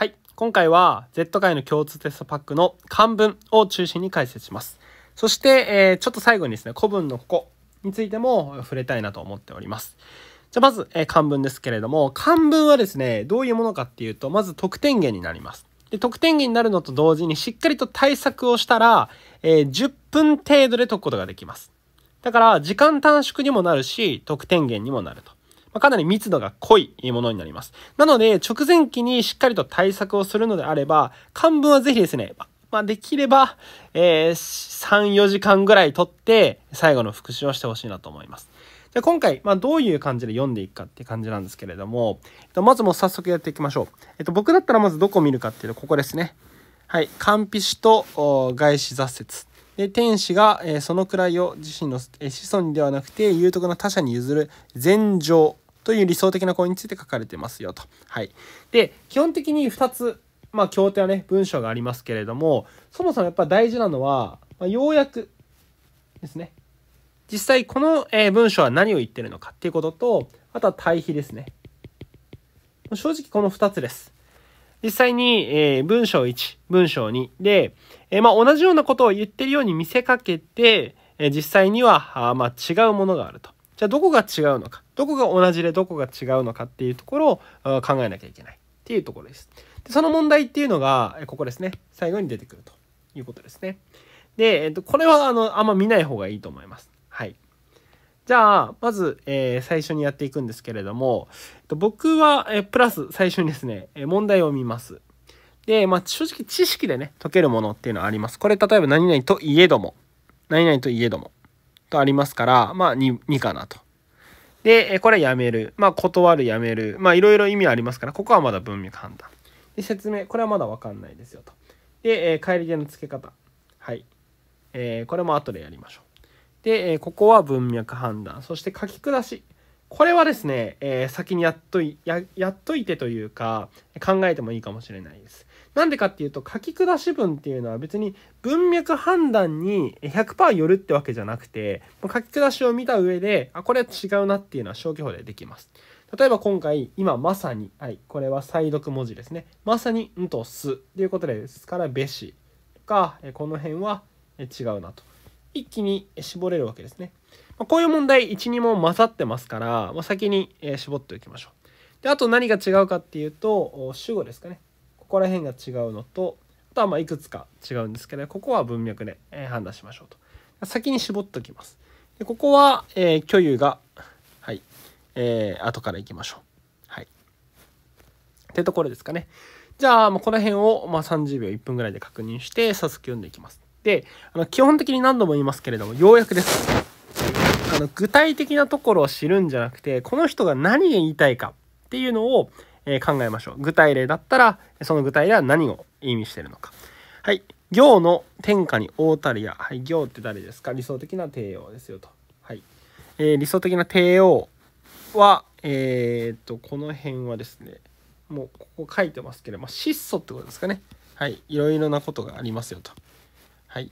はい。今回は Z 界の共通テストパックの漢文を中心に解説します。そして、えー、ちょっと最後にですね、古文のここについても触れたいなと思っております。じゃまず、えー、漢文ですけれども、漢文はですね、どういうものかっていうと、まず得点源になります。で、得点源になるのと同時に、しっかりと対策をしたら、えー、10分程度で解くことができます。だから、時間短縮にもなるし、得点源にもなると。まかなり密度が濃いものになります。なので、直前期にしっかりと対策をするのであれば、漢文はぜひですね、まあ、できれば、えー、3、4時間ぐらい取って、最後の復習をしてほしいなと思います。じゃ今回、まあ、どういう感じで読んでいくかって感じなんですけれども、えっと、まずもう早速やっていきましょう。えっと、僕だったらまずどこを見るかっていうと、ここですね。はい。漢皮紙と外資雑説。で天使が、えその位を自身の、え子孫ではなくて有徳の他者に譲る禅情という理想的な行為について書かれてますよと。はい、で基本的に2つ、まあ、協定はね文章がありますけれどもそもそもやっぱ大事なのは、まあ、要約ですね。実際この、え文章は何を言ってるのかっていうこととあとは対比ですね。正直この2つです。実際に、えー、文章1、文章2で、えまあ、同じようなことを言ってるように見せかけて、え実際にはあ、ま違うものがあると。じゃあどこが違うのかどこが同じでどこが違うのかっていうところを考えなきゃいけないっていうところです。でその問題っていうのがここですね最後に出てくるということですね。で、えっと、これはあのあんま見ない方がいいと思います。はい。じゃあまず、えー、最初にやっていくんですけれども、えっと、僕は、えプラス最初にですね問題を見ます。で、まあ、正直知識でね、解けるものっていうのはあります。これ、例えば何々といえども、何々といえども、とありますから、まあ2、2かなと。で、これやめる。まあ、断る、やめる。まあ、いろいろ意味ありますから、ここはまだ文脈判断。で、説明。これはまだわかんないですよと。で、えー、帰り手の付け方。はい。えー、これも後でやりましょう。で、えー、ここは文脈判断。そして書き下し。これはですね、え先にやっといや、やっといてというか、考えてもいいかもしれないです。なんでかっていうと書き下し文っていうのは別に文脈判断に100%寄るってわけじゃなくて書き下しを見た上であこれは違うなっていうのは消去法でできます。例えば今回今まさに、はい、これは再読文字ですねまさに「ん」と「す」っていうことですから「べし」とかこの辺は違うなと一気に絞れるわけですね。こういう問題12問混ざってますから先に絞っておきましょう。であと何が違うかっていうと主語ですかねここら辺が違うのとあとはまいくつか違うんですけどここは文脈で、え判断しましょうと先に絞っておきますでここは、えー、虚有がはいえー、後からいきましょうはいってところですかねじゃあ、まあ、この辺を、まあ、30秒1分ぐらいで確認して早速読んでいきますであの基本的に何度も言いますけれどもようやくですあの具体的なところを知るんじゃなくてこの人が何が言いたいかっていうのをえ考えましょう。具体例だったら、その具体例は何を意味してるのか。はい。行の天下に大たるや。はい。行って誰ですか理想的な帝王ですよと。はい。えー、理想的な帝王は、えー、っと、この辺はですね、もうここ書いてますけど、まあ、質素ってことですかね。はい。いろいろなことがありますよと。はい。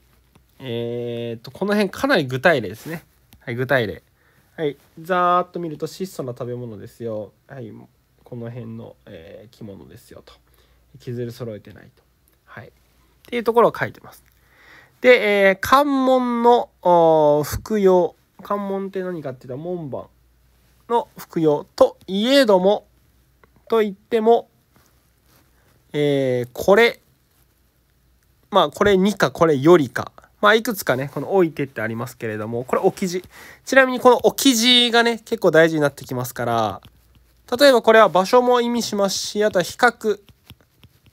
えー、っと、この辺かなり具体例ですね。はい。具体例。はい。ざーっと見ると質素な食べ物ですよ。はい。この辺の、えー、着物ですよと削る揃えてないと、はい、っていうところを書いてます。で、えー、関門の服用関門って何かって言ったら門番の服用といえどもといっても、えー、これまあこれにかこれよりかまあいくつかねこの「置いて」ってありますけれどもこれ置き地ちなみにこの置き地がね結構大事になってきますから例えばこれは場所も意味しますし、あとは比較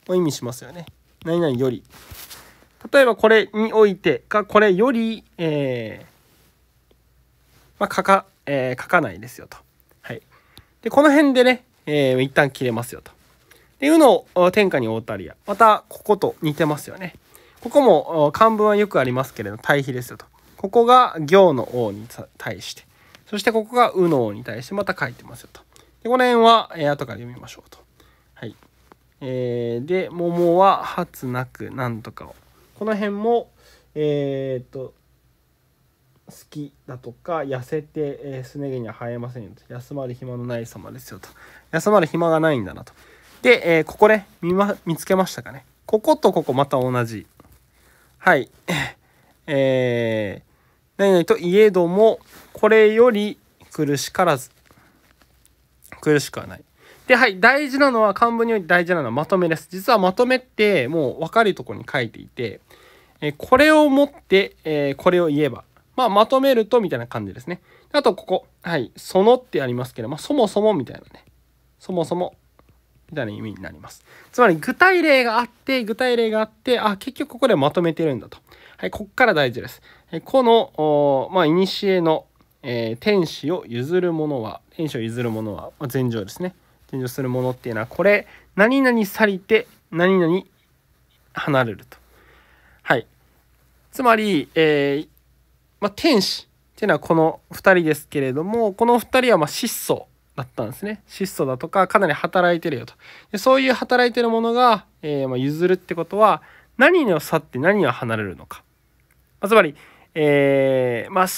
も意味しますよね。何々より。例えばこれにおいてか、これより、えー、まあ、書か、えー、書かないですよと。はい。で、この辺でね、えー、一旦切れますよと。っていうのを天下に大ーたりや。また、ここと似てますよね。ここも漢文はよくありますけれど、対比ですよと。ここが行の王に対して。そしてここが右の王に対してまた書いてますよと。で、この辺は、えー、後から読みましょうと。はい。えー、で、桃は初なくなんとかを。この辺も、えー、っと、好きだとか痩せて、えー、すね毛には生えませんよと休まる暇のない様ですよと休まる暇がないんだなとで、えー、ここね見,、ま、見つけましたかねこことここまた同じはい えー、何々といえどもこれより苦しからず苦しくはない。で、はい、大事なのは、漢文において大事なのはまとめです。実はまとめって、もう分かるとこに書いていて、えこれを持って、えこれを言えば、まあ、まとめるとみたいな感じですね。あと、ここ、はい、そのってありますけど、まあ、そもそもみたいなね、そもそも、みたいな意味になります。つまり、具体例があって、具体例があって、あ、結局ここでまとめてるんだと。はい、こっから大事です。えこの、まあ、いにしえの、えー、天使を譲る者は天使を譲る者は、まあ、禅譲ですね禅譲する者っていうのはこれ何々去りて何々離れるとはいつまり、えー、まあ、天使っていうのはこの2人ですけれどもこの2人はま質素だったんですね質素だとかかなり働いてるよとでそういう働いてるものが、えー、ま譲るってことは何を去って何を離れるのか、まあ、つまりえー、まあ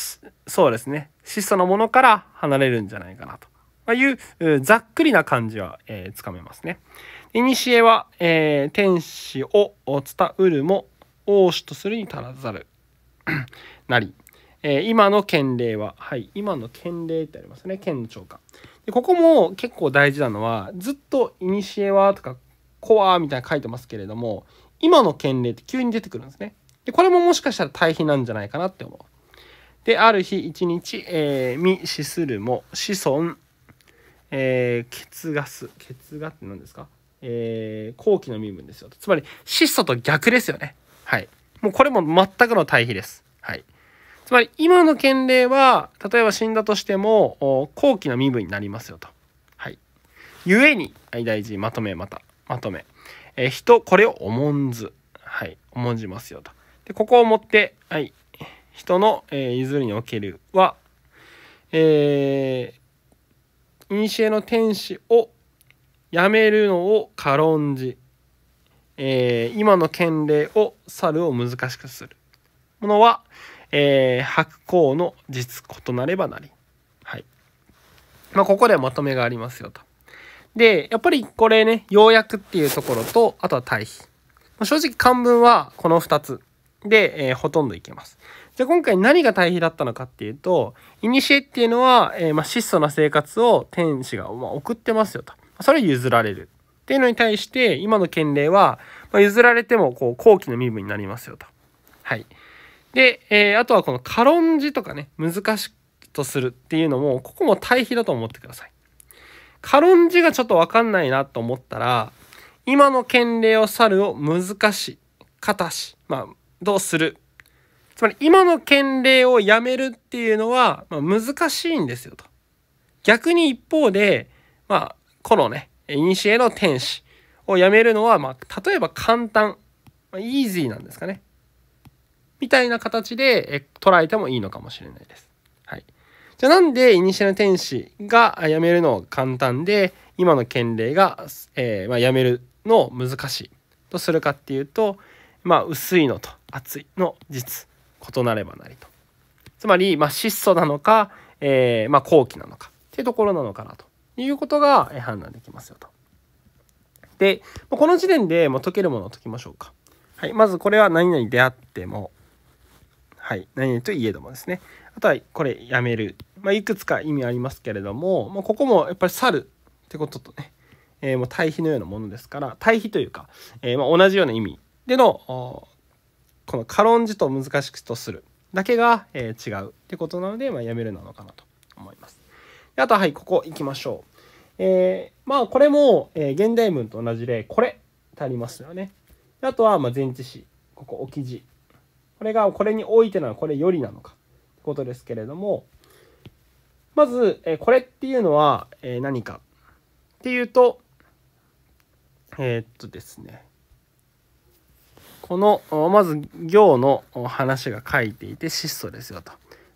そうですね質素なものから離れるんじゃないかなとあ、いうざっくりな感じは、えー、つかめますね。いにしえは、えー、天使を伝うるも王子とするに足らざる なり、えー、今の県令は、はい、今の県令ってありますね県の長官でここも結構大事なのはずっと「いにしえは」とか「コアみたいな書いてますけれども今の県令って急に出てくるんですねでこれももしかしたら対比なんじゃないかなって思うである日一日、えー、未死するも子孫、えー、血ガス血ガって何ですか、えー、後期の身分ですよつまり質素と逆ですよねはいもうこれも全くの対比ですはいつまり今の県令は例えば死んだとしても後期の身分になりますよとはい故に大事まとめまたまとめ、えー、人これを重んずはい重んじますよとでここを持ってはい人の、えー、譲りにおけるは、えー、イの天使をやめるのを軽んじ、えー、今の権礼を去るを難しくするものは、えー、白鵬の実異なればなり。はい。まあ、ここでまとめがありますよと。で、やっぱりこれね、要約っていうところと、あとは対比。正直漢文はこの2つで、えー、ほとんどいけます。じゃあ今回何が対比だったのかっていうと、いにしえっていうのは、えー、まあ質素な生活を天使が、まあ、送ってますよと。それ譲られる。っていうのに対して、今の県令は、まあ、譲られても、こう、後期の身分になりますよと。はい。で、えー、あとはこの軽んじとかね、難しくとするっていうのも、ここも対比だと思ってください。軽んじがちょっとわかんないなと思ったら、今の県令を去るを難し、かたし、まあ、どうするつまり今の県令をやめるっていうのは、まあ、難しいんですよと。逆に一方で、まあ、このね、古の天使をやめるのは、まあ、例えば簡単、まあ、イージーなんですかね。みたいな形で捉えてもいいのかもしれないです。はい。じゃあなんで古の天使がやめるの簡単で、今の県令が、えー、まあ、やめるの難しいとするかっていうと、まあ、薄いのと厚いの実異なればなりとつまり、まあ、質素なのか、えー、ま後期なのかっていうところなのかなということが判断できますよと。でこの時点でもう解けるものを解きましょうか。はい、まずこれは何々であっても、はい、何々といえどもですねあとはこれやめる、まあ、いくつか意味ありますけれども、まあ、ここもやっぱり去るってこととね、えー、もう対比のようなものですから対比というか、えー、ま同じような意味でのこの軽んじと難しくとするだけが、えー、違うってことなので、まあ、やめるなのかなと思います。あとは、はい、ここ行きましょう。えー、まあ、これも、えー、現代文と同じで、これってありますよね。あとは、まあ、前置詞、ここ置き字。これが、これにおいてなのこれよりなのかってことですけれども、まず、えー、これっていうのは、え何かっていうと、えっとですね、このまず行の話が書いていて質素ですよと。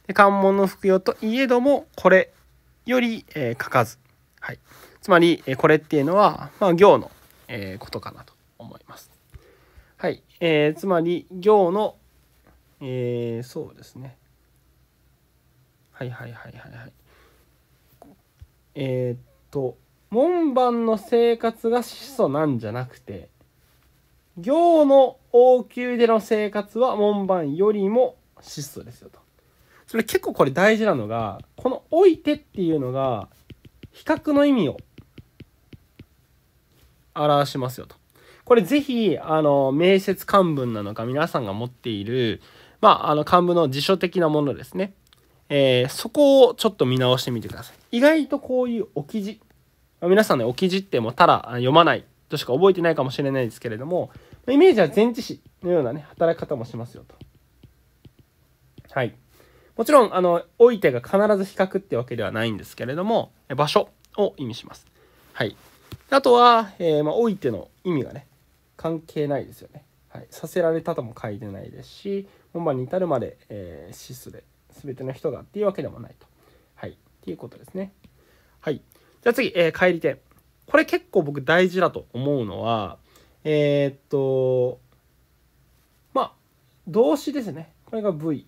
で関門の服用といえどもこれより、えー、書かず、はい、つまり、えー、これっていうのは、まあ、行の、えー、ことかなと思います。はい、えー、つまり行の、えー、そうですねはいはいはいはいはいえー、っと門番の生活が質素なんじゃなくて行の王宮での生活は門番よりも質素ですよと。それ結構これ大事なのが、この置いてっていうのが、比較の意味を表しますよと。これぜひ、あの、面接漢文なのか皆さんが持っている、まあ、あの漢文の辞書的なものですね。えー、そこをちょっと見直してみてください。意外とこういう置き字。皆さんね、置き字ってもただ読まないとしか覚えてないかもしれないですけれども、イメージは前置詞のようなね、働き方もしますよと。はい。もちろん、あの、おいてが必ず比較ってわけではないんですけれども、場所を意味します。はい。あとは、えー、まあ、おいての意味がね、関係ないですよね。はい。させられたとも書いてないですし、本番に至るまで、えー、シスで全ての人がっていうわけでもないと。はい。っていうことですね。はい。じゃあ次、えー、帰り点。これ結構僕大事だと思うのは、えー、っと、まあ、動詞ですね。これが V。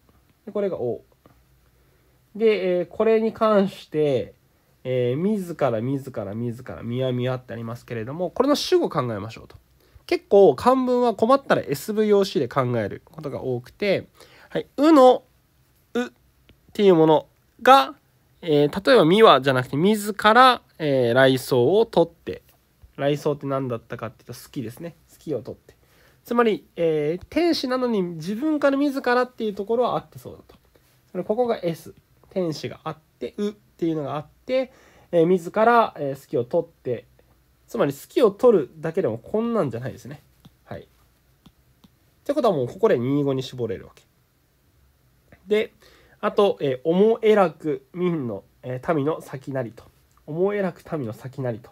これが O。で、えー、これに関して、えー、自ら自ら自らみやみやってありますけれども、これの主語考えましょうと。結構漢文は困ったら SV o c で考えることが多くて、はい、うの、うっていうものが、えー、例えば「みは」じゃなくて自ら、えー、雷草を取って雷草って何だったかっていうと好きですね好きを取ってつまり、えー、天使なのに自分から自らっていうところはあってそうだとそれここが S 天使があって「う」っていうのがあって、えー、自ら、えー、好きを取ってつまり好きを取るだけでもこんなんじゃないですねはいってことはもうここで25に絞れるわけであと、えー、えらく民の、えー、民の先なりと。思えらく民の先なりと。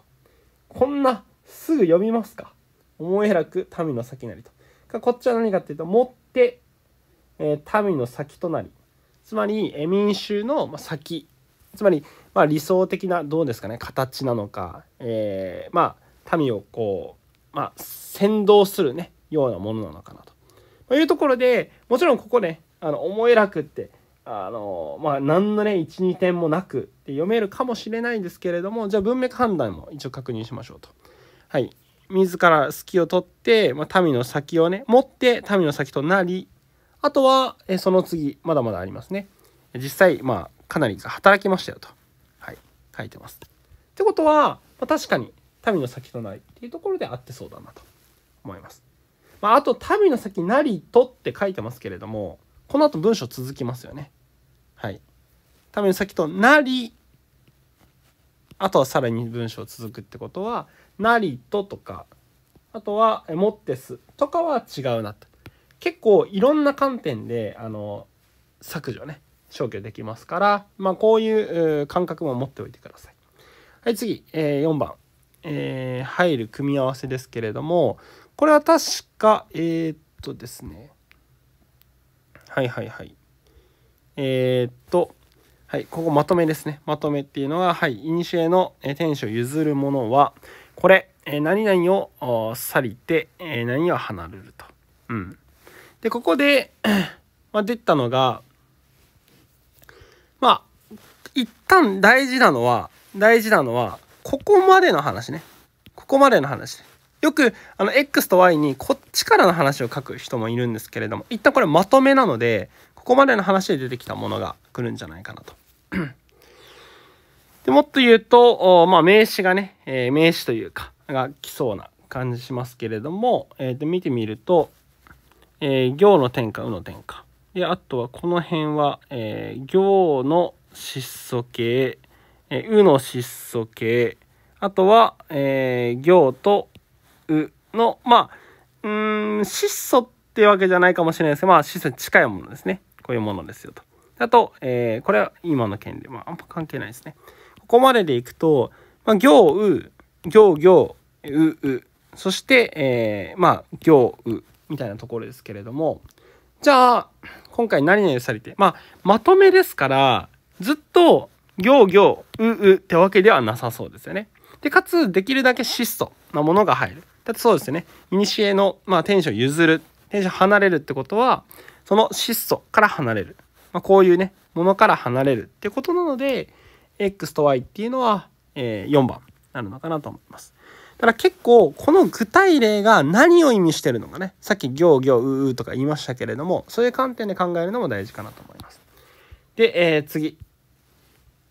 こんな、すぐ読みますか。思えらく民の先なりと。かこっちは何かっていうと、持って、えー、民の先となり。つまり、えー、民衆の先。つまり、まあ、理想的な、どうですかね、形なのか、えー、まあ、民をこう、まあ、先導するね、ようなものなのかなと。というところで、もちろんここね、あの、思えらくって、あのまあ何のね12点もなくって読めるかもしれないんですけれどもじゃあ文脈判断も一応確認しましょうと。はい自ら隙を取って、まあ、民の先をね持って民の先となりあとはえその次まだまだありますね実際まあかなり働きましたよと、はい、書いてます。ってことは、まあ、確かに民の先となりっていうところであってそうだなと思います。まあ、あと民の先なりとって書いてますけれどもこの後文章続きますよね。ための先となりあとはさらに文章続くってことは「なりと」とかあとは「もってす」とかは違うなと結構いろんな観点であの削除ね消去できますから、まあ、こういう感覚も持っておいてください。はい、次、えー、4番、えー、入る組み合わせですけれども、これは確か、えー、っとですね、はいはいはい。えー、っと、はい、ここまとめですね。まとめっていうのが、はい、古の天使を譲る者は、これ、何々を去りて、何を離れると。うん。で、ここで、まあ、出たのが、まあ、一旦大事なのは、大事なのは、ここまでの話ね。ここまでの話、よく、あの、X と Y にこっちからの話を書く人もいるんですけれども、一旦これまとめなので、ここまでの話で出てきたものが来るんじゃないかなとでもっと言うと、まあ、名詞がね、えー、名詞というか、が来そうな感じしますけれども、えー、と見てみると、えー、行の転換、うの転換。で、あとはこの辺は、えー、行の質素形、えー、うの質素形、あとは、えー、行とうの、まあ、うん、質素ってわけじゃないかもしれないですけど、まあ、質素に近いものですね。こういうものですよと。あと、えー、これは今の件で、まあ、あんま関係ないですね。ここまででいくと、まあ、行、う、行、行、う、う、そして、えー、まあ、行、う、みたいなところですけれども、じゃあ、今回何々されて、まあ、まとめですから、ずっと、行、行、う、うってわけではなさそうですよね。で、かつ、できるだけ質素なものが入る。だってそうですね。古の、まあ、天使を譲る。天使を離れるってことは、その質素から離れる。まあ、こういうね、ものから離れるってことなので、X と Y っていうのは、えー、4番なるのかなと思います。ただ結構、この具体例が何を意味してるのかね、さっき行行ううとか言いましたけれども、そういう観点で考えるのも大事かなと思います。で、えー、次。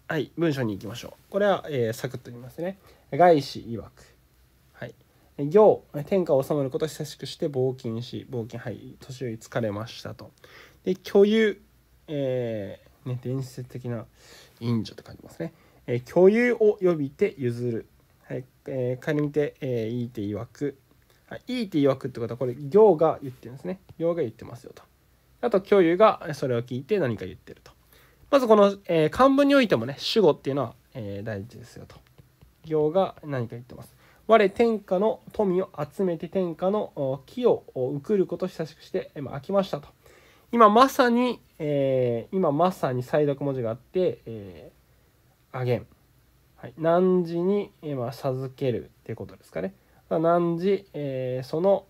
はい、文章に行きましょう。これは、えー、サクッと言いますね。外資曰く。はい。行、天下を治めることを久しくして、冒険し、冒険、はい、年寄り疲れましたと。で、居有、えー、ね、伝説的な隠者と書いてますね。えー、巨有を呼びて譲る。はい、えー、仮にて、えー、いいて曰く。はい、いいて曰くってことは、これ、行が言ってるんですね。行が言ってますよと。あと、共有がそれを聞いて何か言ってると。まず、この、えー、漢文においてもね、主語っていうのは、えー、大事ですよと。行が何か言ってます。我天下の富を集めて天下の木を送ることを親しくして、まあ、飽きましたと。今まさに、えー、今まさに再読文字があって、えー、あげん。はい、何時に今授けるっていうことですかね。何時、えー、その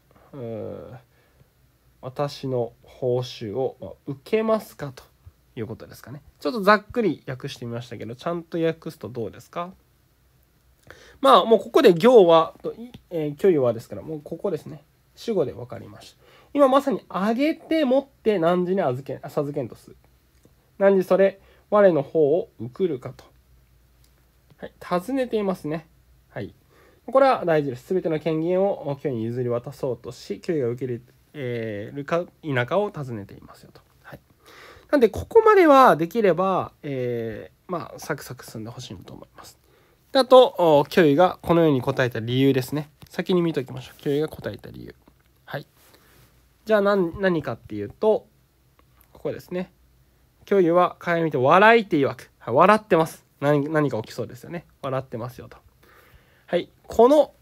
私の報酬を受けますかということですかね。ちょっとざっくり訳してみましたけど、ちゃんと訳すとどうですかまあもうここで行は、えー、距離はですから、もうここですね。主語で分かりました。今まさに上げて持って何時に預け授けんとする。何時それ、我の方を送るかと。はい、尋ねていますね。はい。これは大事です。全ての権限を教に譲り渡そうとし、教諭が受け入れるか否かを尋ねていますよと。はい、なんで、ここまではできれば、えー、まあ、サクサク進んでほしいと思います。であと、教諭がこのように答えた理由ですね。先に見ておきましょう。教諭が答えた理由。じゃあ何何かっていうとここですね教諭は鏡見て笑いって曰く、はい、笑ってます何何か起きそうですよね笑ってますよとはいこの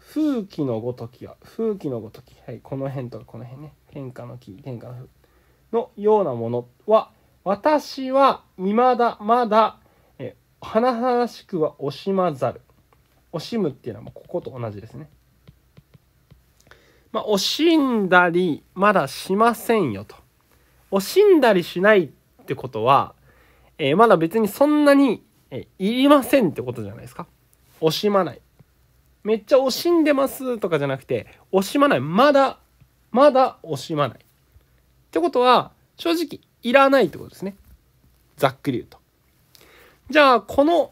風紀のごときは風紀のごとき、はい、この辺とかこの辺ね天下の木天下の風のようなものは私は未だまだえ華々しくは惜しまざる惜しむっていうのはここと同じですねまあ、惜しんだりまだしませんよと。惜しんだりしないってことは、えー、まだ別にそんなに、えー、いりませんってことじゃないですか。惜しまない。めっちゃ惜しんでますとかじゃなくて、惜しまない。まだ、まだ惜しまない。ってことは、正直いらないってことですね。ざっくり言うと。じゃあ、この、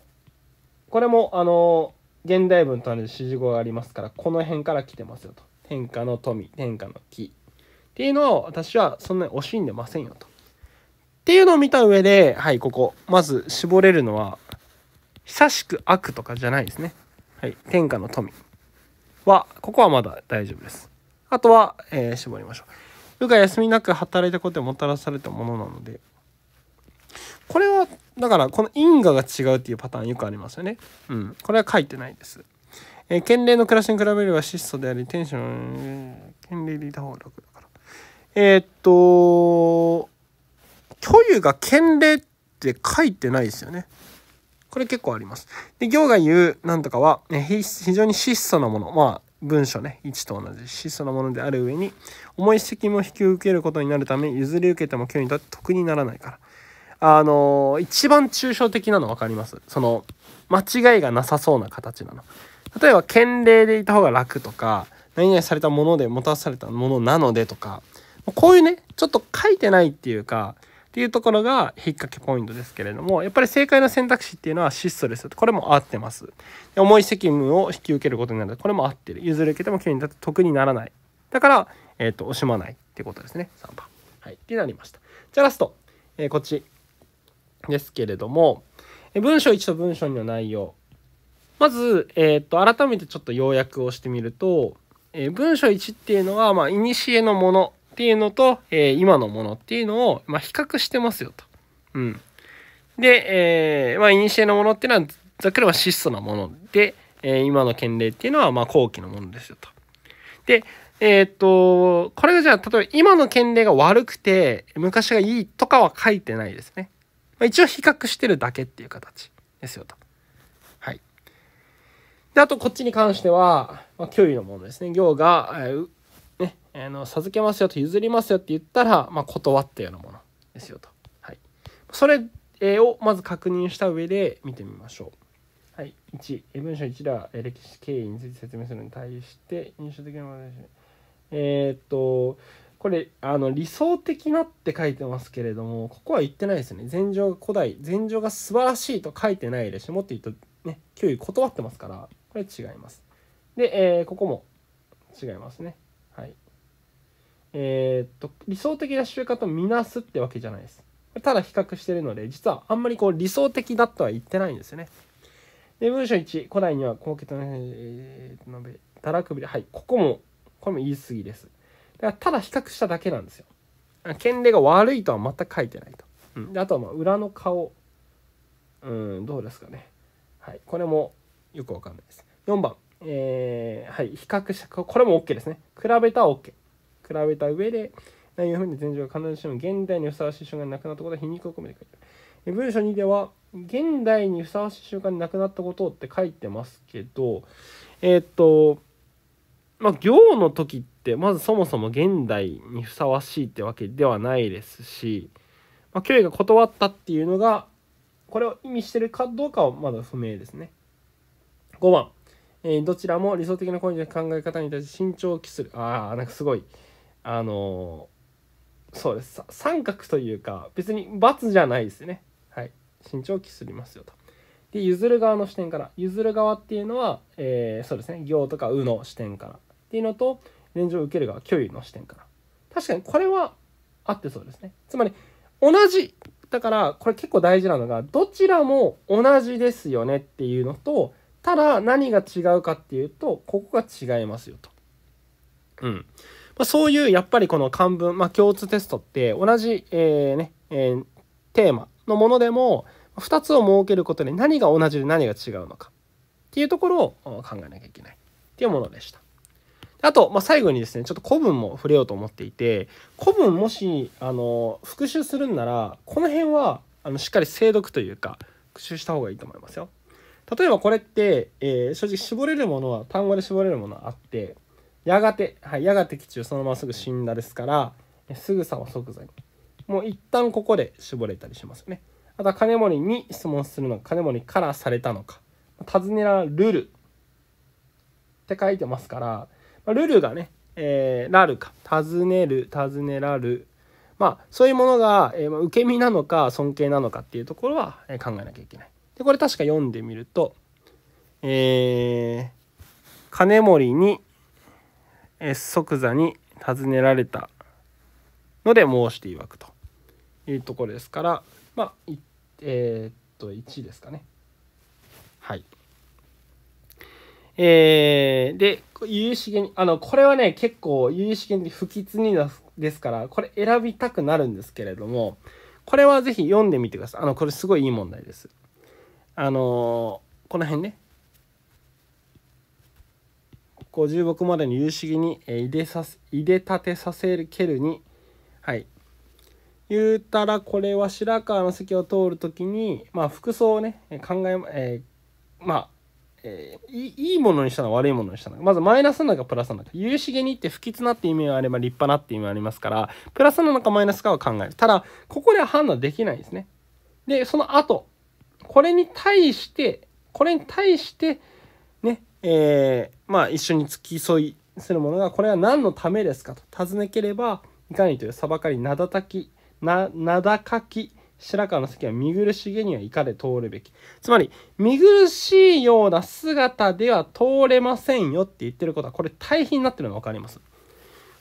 これも、あの現代文とある指示語がありますから、この辺から来てますよと。天下の富天下の木っていうのを私はそんなに惜しんでませんよと。っていうのを見た上ではいここまず絞れるのは久しく悪とかじゃないですね。はい、天下の富はここはまだ大丈夫です。あとは、えー、絞りましょう。部が休みなく働いたことをもたらされたものなのでこれはだからこの因果が違うっていうパターンよくありますよね。うん、これは書いてないです。えー、県令の暮らしに比べれば質素であり、テンション、え県令でいた方が楽だから。えー、っと、虚有が県令って書いてないですよね。これ結構あります。で、行が言うなんとかは、ね、非常に質素なもの。まあ、文書ね、1と同じ質素なものである上に、重い責任を引き受けることになるため、譲り受けても虚にとって得にならないから。あのー、一番抽象的なの分かりますその、間違いがなさそうな形なの。例えば県令でいた方が楽とか何々されたもので持たされたものなのでとかこういうねちょっと書いてないっていうかっていうところが引っ掛けポイントですけれどもやっぱり正解の選択肢っていうのは質素ですこれも合ってます重い責務を引き受けることになるこれも合ってる譲り受けても急に得にならないだから、えーと、惜しまないってことですね3番はいってなりましたじゃあラスト、えー、こっちですけれども、え文章1と文章2の内容まず、えー、っと改めてちょっと要約をしてみると、えー、文書1っていうのはまあ古のものっていうのと、えー、今のものっていうのを、まあ、比較してますよと。うん、で、えー、まあ古のものっていうのはざっくりは質素なもので、えー、今の県例っていうのはまあ後期のものですよと。でえー、っとこれがじゃあ例えば今の県例が悪くて昔がいいとかは書いてないですね。まあ、一応比較してるだけっていう形ですよと。で、あとこっちに関しては、まあ、給のものですね。行が、えー、ね、あの、授けますよと譲りますよって言ったら、まあ、断ったようなものですよと。はい。それをまず確認した上で見てみましょう。はい。1、文章1では歴史経緯について説明するのに対して、印象的なものですね。えー、っと、これあの理想的なって書いてますけれどもここは言ってないですね禅情が古代禅情が素晴らしいと書いてないですしもっと言うとね給与断ってますからこれ違います。で、えー、ここも違いますね。はい。えー、っと、理想的な習慣とみなすってわけじゃないです。ただ比較してるので、実はあんまりこう理想的だとは言ってないんですよね。で、文章1、古代には高血の、えー、のべ、たらくびで、はい、ここも、これも言い過ぎです。だからただ比較しただけなんですよ。権利が悪いとは全く書いてないと。うん、であとはまあ裏の顔、うん、どうですかね。はい、これもよくわかんないです。4番、えー、はい、比較した、これも OK ですね。比べたは OK。比べた上で、内容を踏んで全状が必ずしも現代にふさわしい瞬間がなくなったことは皮肉を込めて書いてある。文章2では、現代にふさわしい瞬間がなくなったことって書いてますけど、えー、っと、まあ、行の時ってまずそもそも現代にふさわしいってわけではないですし、まあ、距離が断ったっていうのがこれを意味してるかどうかはまだ不明ですね5番えー、どちらも理想的な恋の考え方に対して慎重を期するああなんかすごいあのー、そうです三角というか別に罰じゃないですよねはい慎重を期すりますよとで譲る側の視点から譲る側っていうのは、えー、そうですね行とかう」の視点からっていうのと連情を受ける側距離の視点から確かにこれは合ってそうですねつまり同じだからこれ結構大事なのがどちらも同じですよねっていうのとただ何が違うかっていうとここが違いますよと。うんまあ、そういうやっぱりこの漢文、まあ、共通テストって同じ、えー、ねえー、テーマのものでも2つを設けることで何が同じで何が違うのかっていうところを考えなきゃいけないっていうものでした。あと、まあ、最後にですね、ちょっと古文も触れようと思っていて、古文もし、あの、復習するんなら、この辺は、あの、しっかり精読というか、復習した方がいいと思いますよ。例えばこれって、えー、正直絞れるものは単語で絞れるものはあってやがて、はい、やがて基中そのまますぐ死んだですからすぐさは即座にもう一旦ここで絞れたりしますよねあとは金森に質問するのか金森からされたのか尋ねらルルって書いてますからルルがね、えー、ラルか尋ねる尋ねらるまあそういうものが、えー、受け身なのか尊敬なのかっていうところは考えなきゃいけないでこれ確か読んでみると、えー、金森に即座に尋ねられたので申していわくというところですからまあえー、っと1ですかねはいえー、で有資にあのこれはね結構有資源に不吉にですからこれ選びたくなるんですけれどもこれはぜひ読んでみてくださいあのこれすごいいい問題ですあのー、この辺ね5 6までの有識に、え入れさ入れ立てさせるけるにはい言うたらこれは白川の席を通る時にまあ服装をね考え、えー、まあ、えー、いいものにしたの悪いものにしたのまずマイナスなのかプラスなのか有しげにって不吉なって意味があれば立派なって意味がありますからプラスなのかマイナスかは考えるただここでは判断できないですねでその後これに対してこれに対してねえー、まあ一緒に付き添いするものがこれは何のためですかと尋ねければいかにという裁かり名だたきな名高き白河の関は見苦しげにはいかで通るべきつまり見苦しいような姿では通れませんよって言ってることはこれ対比になってるの分かります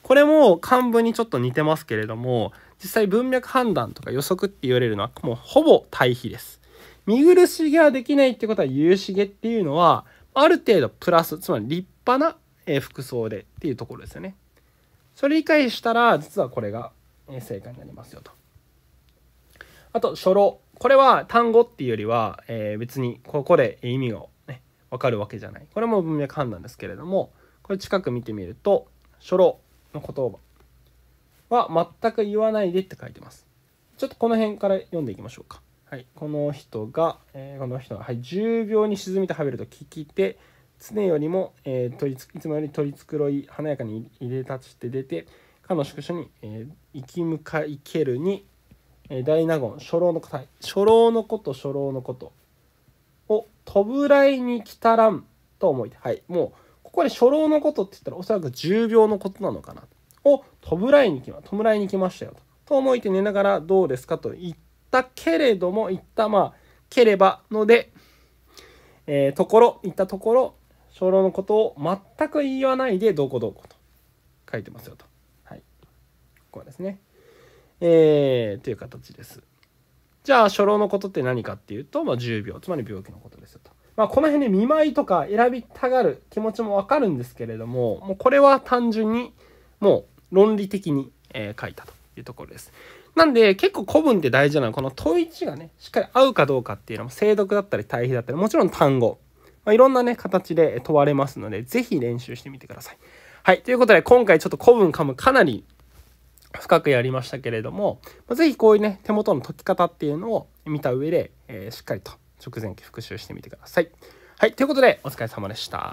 これも漢文にちょっと似てますけれども実際文脈判断とか予測って言われるのはもうほぼ対比です見苦しげはできないってことは夕茂っていうのはある程度プラスつまり立派な服装でっていうところですよね。それ理解したら実はこれが正解になりますよと。あと書籠。これは単語っていうよりは、えー、別にここで意味が、ね、分かるわけじゃないこれも文脈判断ですけれどもこれ近く見てみると書籠の言葉は全く言わないでって書いてます。ちょっとこの辺から読んでいきましょうか。はい、この人が、えー、この人はい、10秒に沈みてはべると聞き手常よりも、えー、取りいつもより取り繕い華やかに入れ立ちて出てかの宿所に、えー、行き向かいけるに、えー、大納言初老の答え初老のこと初老のことを飛ぶらいに来たらんと思いはいもうここで初老のことって言ったらおそらく10秒のことなのかなを飛ぶらいに来ま弔いに来ましたよとと思いて寝ながらどうですかと言ってったけれども、言ったまあ、ければので、えー、ところ、言ったところ、小老のことを全く言わないで、どこどこと書いてますよと。はい。こうですね。えー、という形です。じゃあ、初老のことって何かっていうと、まあ、10秒、つまり病気のことですよと。まあ、この辺で見舞いとか選びたがる気持ちもわかるんですけれども、もうこれは単純に、もう論理的に、えー、書いたというところです。なんで結構古文って大事なのはこの問いがねしっかり合うかどうかっていうのも精読だったり対比だったりもちろん単語、まあ、いろんなね形で問われますので是非練習してみてください。はいということで今回ちょっと古文かむかなり深くやりましたけれども、まあ、ぜひこういうね手元の解き方っていうのを見た上で、えー、しっかりと直前期復習してみてください。はいということでお疲れ様でした。